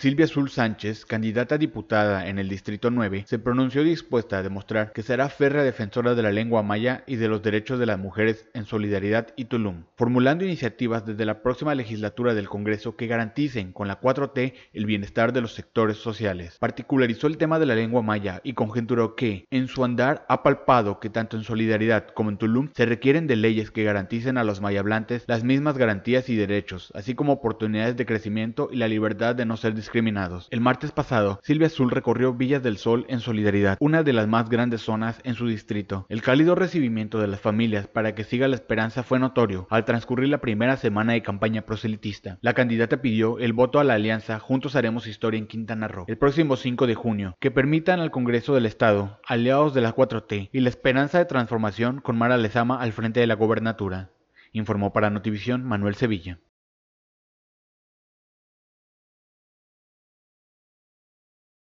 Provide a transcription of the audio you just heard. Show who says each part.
Speaker 1: Silvia Azul Sánchez, candidata diputada en el Distrito 9, se pronunció dispuesta a demostrar que será férrea defensora de la lengua maya y de los derechos de las mujeres en Solidaridad y Tulum, formulando iniciativas desde la próxima legislatura del Congreso que garanticen con la 4T el bienestar de los sectores sociales. Particularizó el tema de la lengua maya y conjeturó que, en su andar, ha palpado que tanto en Solidaridad como en Tulum se requieren de leyes que garanticen a los mayablantes las mismas garantías y derechos, así como oportunidades de crecimiento y la libertad de no ser discriminados discriminados. El martes pasado, Silvia Azul recorrió Villas del Sol en solidaridad, una de las más grandes zonas en su distrito. El cálido recibimiento de las familias para que siga la esperanza fue notorio al transcurrir la primera semana de campaña proselitista. La candidata pidió el voto a la alianza Juntos Haremos Historia en Quintana Roo el próximo 5 de junio, que permitan al Congreso del Estado, aliados de la 4T y la esperanza de transformación con Mara Lezama al frente de la gobernatura informó para Notivisión Manuel Sevilla.